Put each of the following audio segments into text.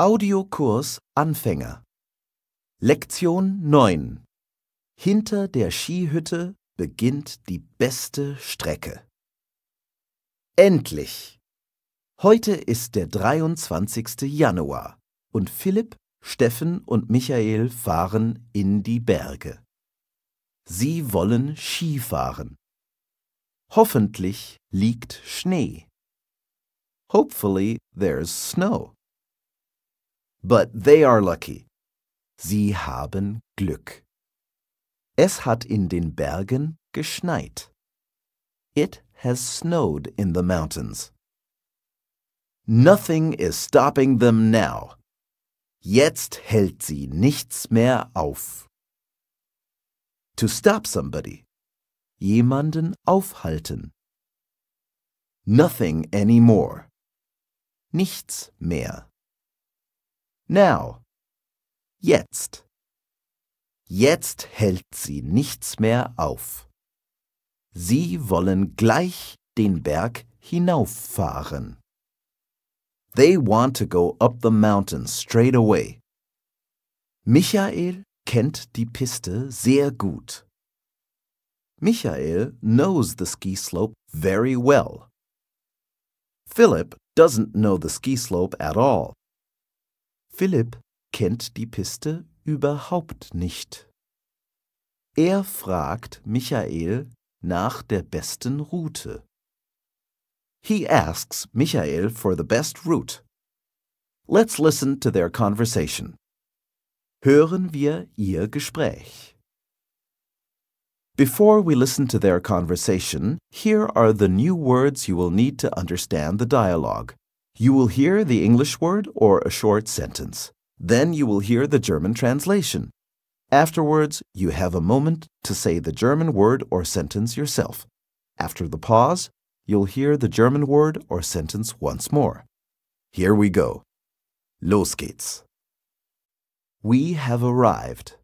Audiokurs Anfänger Lektion 9 Hinter der Skihütte beginnt die beste Strecke. Endlich! Heute ist der 23. Januar und Philipp, Steffen und Michael fahren in die Berge. Sie wollen Skifahren. Hoffentlich liegt Schnee. Hopefully there's snow. But they are lucky. Sie haben Glück. Es hat in den Bergen geschneit. It has snowed in the mountains. Nothing is stopping them now. Jetzt hält sie nichts mehr auf. To stop somebody. Jemanden aufhalten. Nothing anymore. Nichts mehr. Now. Jetzt. Jetzt hält sie nichts mehr auf. Sie wollen gleich den Berg hinauffahren. They want to go up the mountain straight away. Michael kennt die Piste sehr gut. Michael knows the ski slope very well. Philip doesn't know the ski slope at all. Philipp kennt die Piste überhaupt nicht. Er fragt Michael nach der besten Route. He asks Michael for the best route. Let's listen to their conversation. Hören wir ihr Gespräch. Before we listen to their conversation, here are the new words you will need to understand the dialogue. You will hear the English word or a short sentence. Then you will hear the German translation. Afterwards, you have a moment to say the German word or sentence yourself. After the pause, you'll hear the German word or sentence once more. Here we go. Los geht's. We have arrived.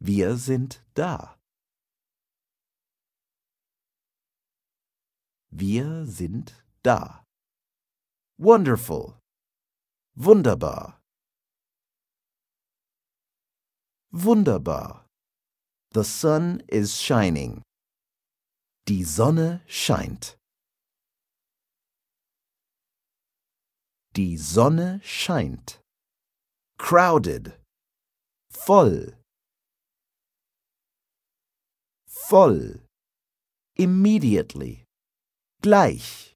Wir sind da. Wir sind da. Wonderful. Wunderbar. Wunderbar. The sun is shining. Die Sonne scheint. Die Sonne scheint. Crowded. Voll. Voll. Immediately. Gleich.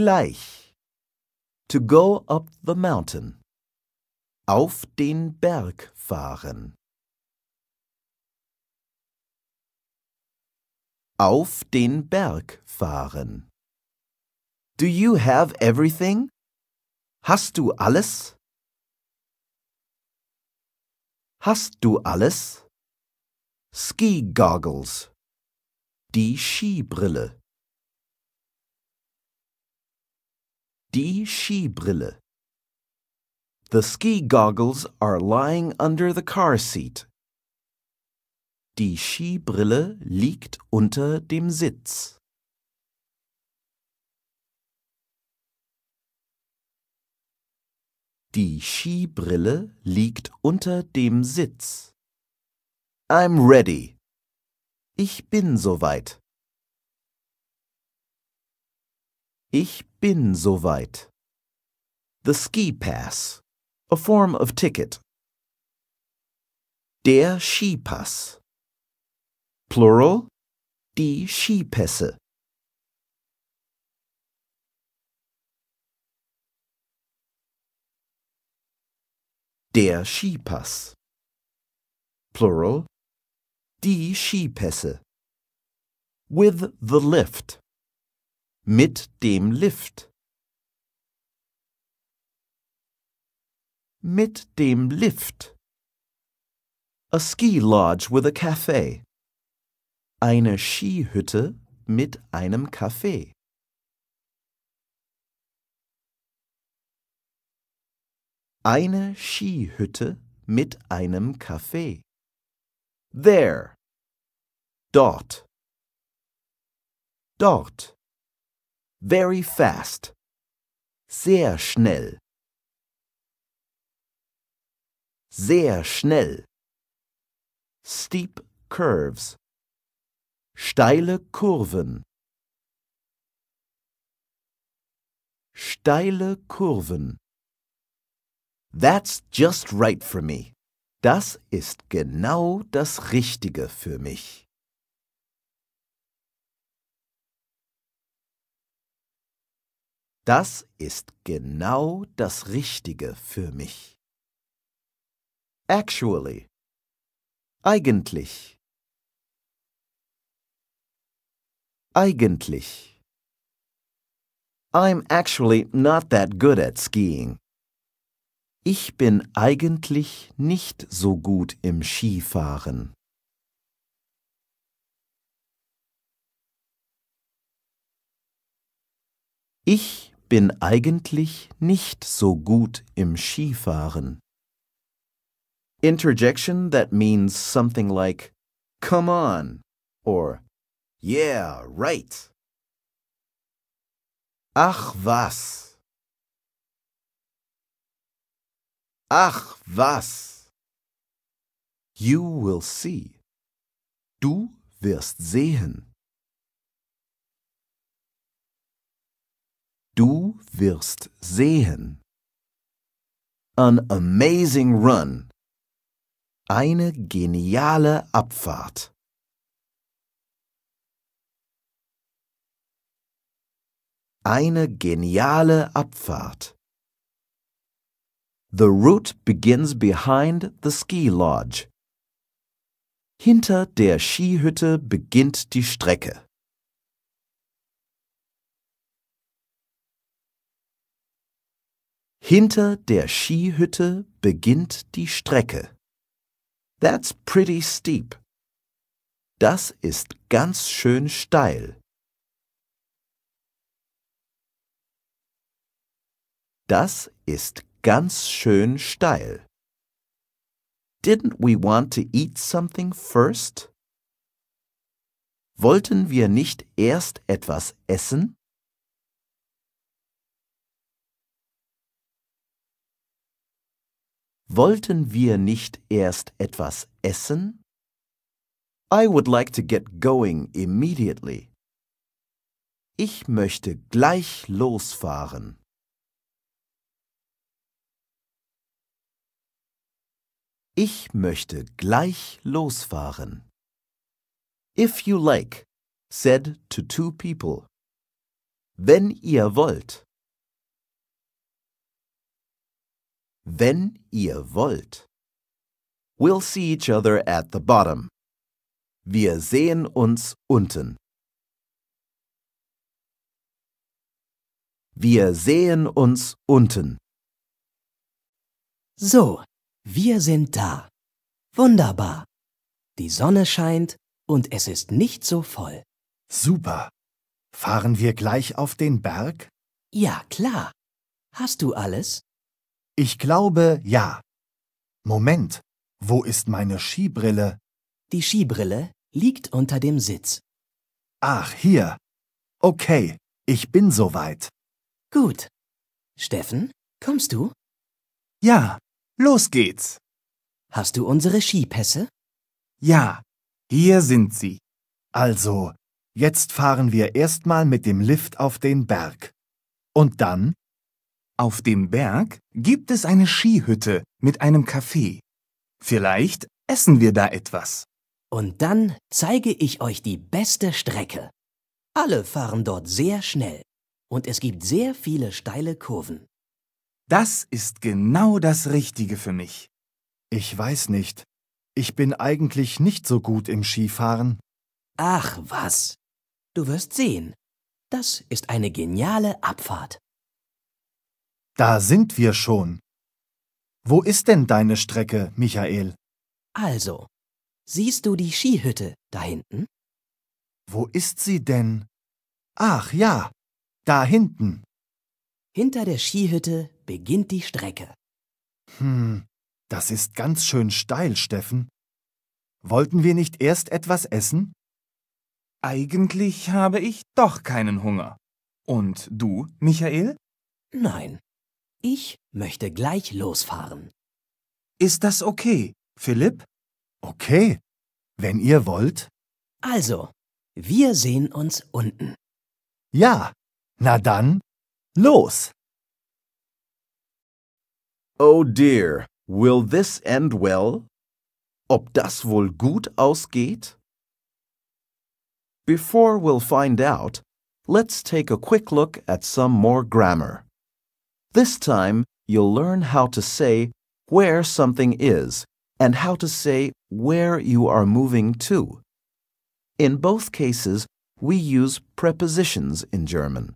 gleich. To go up the mountain. Auf den Berg fahren. Auf den Berg fahren. Do you have everything? Hast du alles? Hast du alles? Ski Goggles. Die Skibrille. Die Skibrille. The ski goggles are lying under the car seat. Die Skibrille liegt unter dem Sitz. Die Skibrille liegt unter dem Sitz. I'm ready. Ich bin soweit. Ich bin so weit. The ski pass, a form of ticket. Der Skipass. Plural, die Skipässe. Der Skipass. Plural, die Skipässe. With the lift mit dem Lift. Mit dem Lift. A ski lodge with a cafe. Eine Skihütte mit einem Café. Eine Skihütte mit einem Café. There. Dort. Dort. Very fast. Sehr schnell. Sehr schnell. Steep curves. Steile Kurven. Steile Kurven. That's just right for me. Das ist genau das Richtige für mich. Das ist genau das Richtige für mich. Actually. Eigentlich. Eigentlich. I'm actually not that good at skiing. Ich bin eigentlich nicht so gut im Skifahren. Ich bin eigentlich nicht so gut im Skifahren. Interjection that means something like, come on, or yeah, right. Ach was. Ach was. You will see. Du wirst sehen. Du wirst sehen. An amazing run. Eine geniale Abfahrt. Eine geniale Abfahrt. The route begins behind the ski lodge. Hinter der Skihütte beginnt die Strecke. Hinter der Skihütte beginnt die Strecke. That's pretty steep. Das ist ganz schön steil. Das ist ganz schön steil. Didn't we want to eat something first? Wollten wir nicht erst etwas essen? Wollten wir nicht erst etwas essen? I would like to get going immediately. Ich möchte gleich losfahren. Ich möchte gleich losfahren. If you like, said to two people. Wenn ihr wollt. Wenn ihr wollt. We'll see each other at the bottom. Wir sehen uns unten. Wir sehen uns unten. So, wir sind da. Wunderbar. Die Sonne scheint und es ist nicht so voll. Super. Fahren wir gleich auf den Berg? Ja, klar. Hast du alles? Ich glaube ja. Moment, wo ist meine Skibrille? Die Skibrille liegt unter dem Sitz. Ach, hier. Okay, ich bin soweit. Gut. Steffen, kommst du? Ja, los geht's. Hast du unsere Skipässe? Ja, hier sind sie. Also, jetzt fahren wir erstmal mit dem Lift auf den Berg. Und dann? Auf dem Berg gibt es eine Skihütte mit einem Café. Vielleicht essen wir da etwas. Und dann zeige ich euch die beste Strecke. Alle fahren dort sehr schnell und es gibt sehr viele steile Kurven. Das ist genau das Richtige für mich. Ich weiß nicht. Ich bin eigentlich nicht so gut im Skifahren. Ach was. Du wirst sehen. Das ist eine geniale Abfahrt. Da sind wir schon. Wo ist denn deine Strecke, Michael? Also, siehst du die Skihütte da hinten? Wo ist sie denn? Ach ja, da hinten. Hinter der Skihütte beginnt die Strecke. Hm, das ist ganz schön steil, Steffen. Wollten wir nicht erst etwas essen? Eigentlich habe ich doch keinen Hunger. Und du, Michael? Nein, ich möchte gleich losfahren. Ist das okay, Philipp? Okay, wenn ihr wollt. Also, wir sehen uns unten. Ja, na dann, los! Oh dear, will this end well? Ob das wohl gut ausgeht? Before we'll find out, let's take a quick look at some more grammar. This time, you'll learn how to say where something is and how to say where you are moving to. In both cases, we use prepositions in German.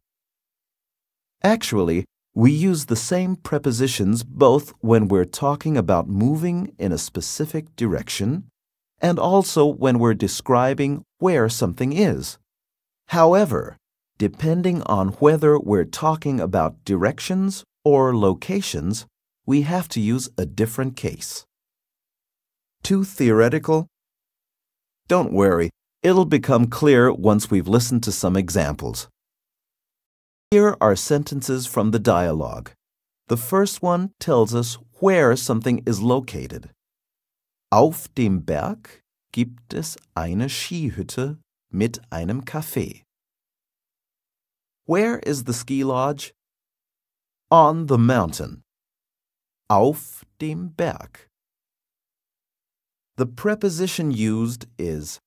Actually, we use the same prepositions both when we're talking about moving in a specific direction and also when we're describing where something is. However, Depending on whether we're talking about directions or locations, we have to use a different case. Too theoretical? Don't worry, it'll become clear once we've listened to some examples. Here are sentences from the dialogue. The first one tells us where something is located. Auf dem Berg gibt es eine Skihütte mit einem Café. Where is the ski lodge? On the mountain. Auf dem Berg. The preposition used is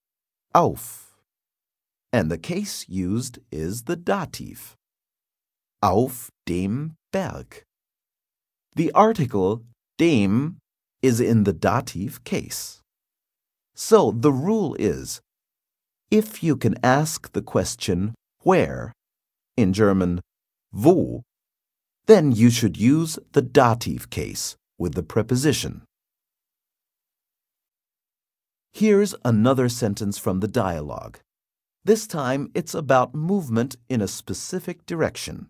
auf, and the case used is the dative. Auf dem Berg. The article dem is in the dative case. So the rule is if you can ask the question where in German wo, then you should use the dative case with the preposition. Here's another sentence from the dialogue. This time it's about movement in a specific direction.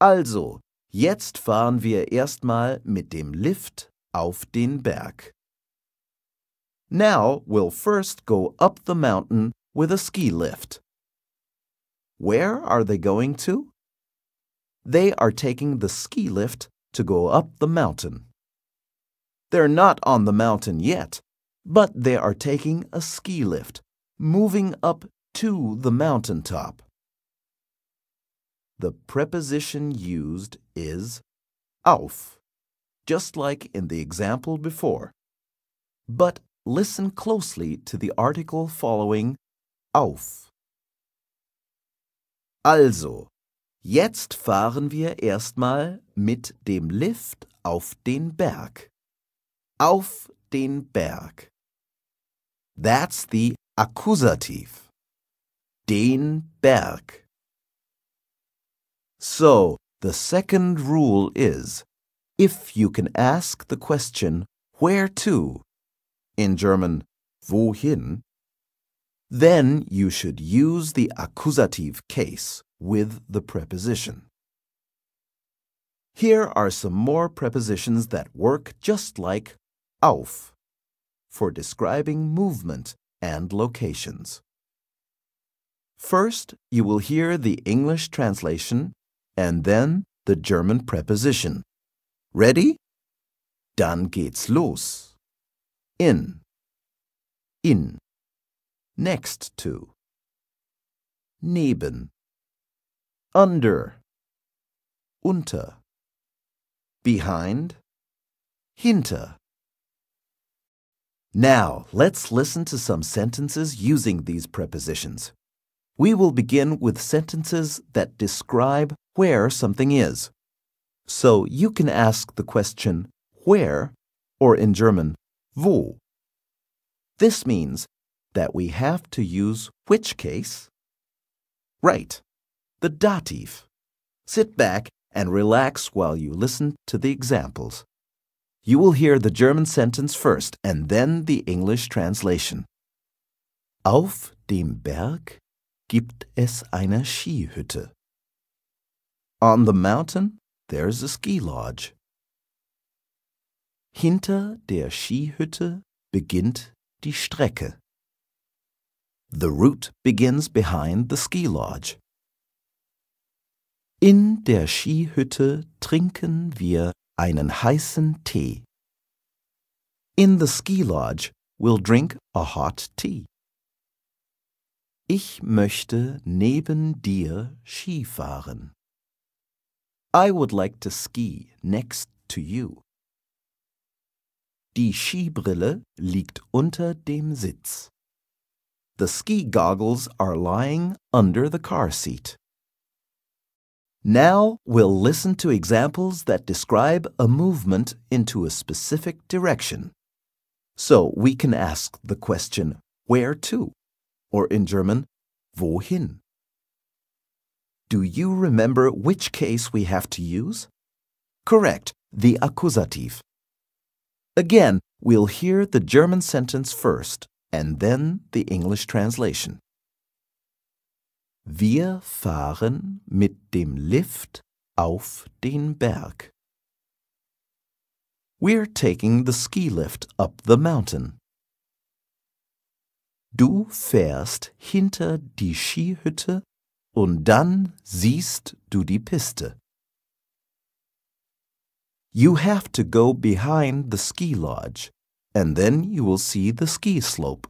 Also, jetzt fahren wir erstmal mit dem Lift auf den Berg. Now we'll first go up the mountain with a ski lift. Where are they going to? They are taking the ski lift to go up the mountain. They're not on the mountain yet, but they are taking a ski lift, moving up to the mountaintop. The preposition used is auf, just like in the example before. But listen closely to the article following auf. Also, jetzt fahren wir erstmal mit dem Lift auf den Berg. Auf den Berg. That's the Akkusativ. Den Berg. So, the second rule is, if you can ask the question, where to, in German, wohin, Then you should use the accusative case with the preposition. Here are some more prepositions that work just like auf for describing movement and locations. First, you will hear the English translation and then the German preposition. Ready? Dann geht's los. In. In next to, neben, under, unter, behind, hinter. Now, let's listen to some sentences using these prepositions. We will begin with sentences that describe where something is. So you can ask the question, where, or in German, wo. This means that we have to use which case? Right, the dative. Sit back and relax while you listen to the examples. You will hear the German sentence first and then the English translation. Auf dem Berg gibt es eine Skihütte. On the mountain there is a ski lodge. Hinter der Skihütte beginnt die Strecke. The route begins behind the ski lodge. In der Skihütte trinken wir einen heißen Tee. In the ski lodge we'll drink a hot tea. Ich möchte neben dir Skifahren. I would like to ski next to you. Die Skibrille liegt unter dem Sitz. The ski goggles are lying under the car seat. Now we'll listen to examples that describe a movement into a specific direction. So we can ask the question, where to? Or in German, wohin? Do you remember which case we have to use? Correct, the accusative. Again, we'll hear the German sentence first and then the English translation. Wir fahren mit dem Lift auf den Berg. We're taking the ski lift up the mountain. Du fährst hinter die Skihütte und dann siehst du die Piste. You have to go behind the ski lodge and then you will see the ski slope.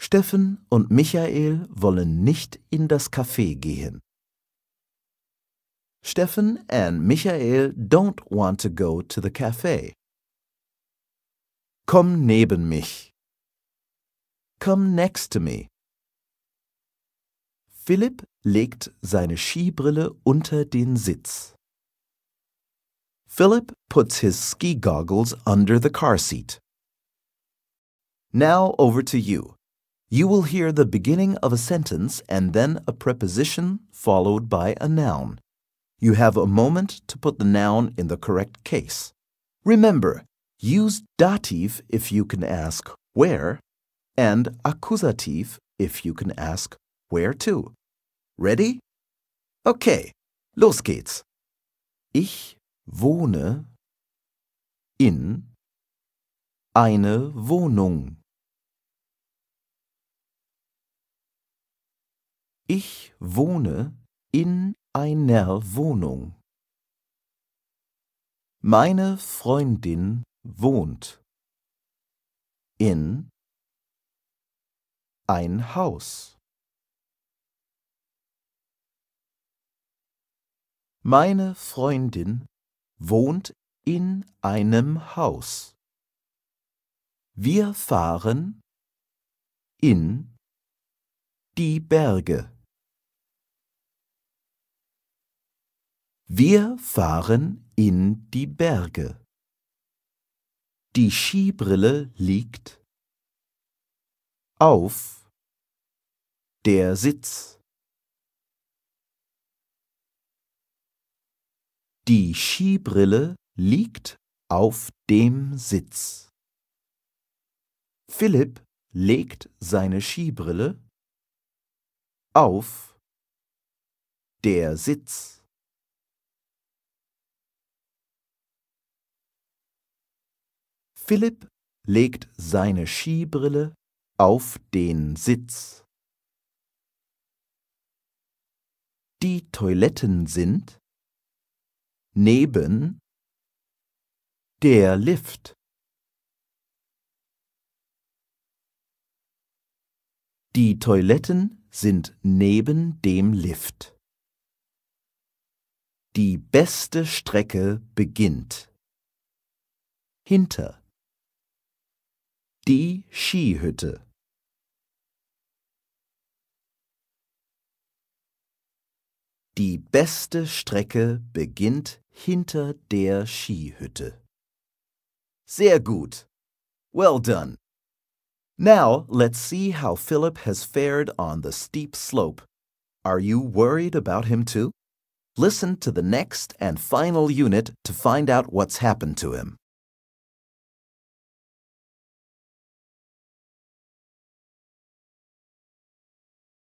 Steffen und Michael wollen nicht in das Café gehen. Steffen and Michael don't want to go to the cafe. Komm neben mich. Come next to me. Philipp legt seine Skibrille unter den Sitz. Philip puts his ski goggles under the car seat. Now over to you. You will hear the beginning of a sentence and then a preposition followed by a noun. You have a moment to put the noun in the correct case. Remember, use dative if you can ask where and accusative if you can ask where to. Ready? Okay, los geht's. Ich wohne in eine Wohnung. Ich wohne in einer Wohnung. Meine Freundin wohnt in ein Haus. Meine Freundin wohnt in einem Haus. Wir fahren in die Berge. Wir fahren in die Berge. Die Skibrille liegt auf der Sitz. Die Skibrille liegt auf dem Sitz. Philipp legt seine Skibrille auf der Sitz. Philipp legt seine Skibrille auf den Sitz. Die Toiletten sind neben der Lift. Die Toiletten sind neben dem Lift. Die beste Strecke beginnt hinter die Skihütte. Die beste Strecke beginnt hinter der Skihütte. Sehr gut. Well done. Now let's see how Philip has fared on the steep slope. Are you worried about him too? Listen to the next and final unit to find out what's happened to him.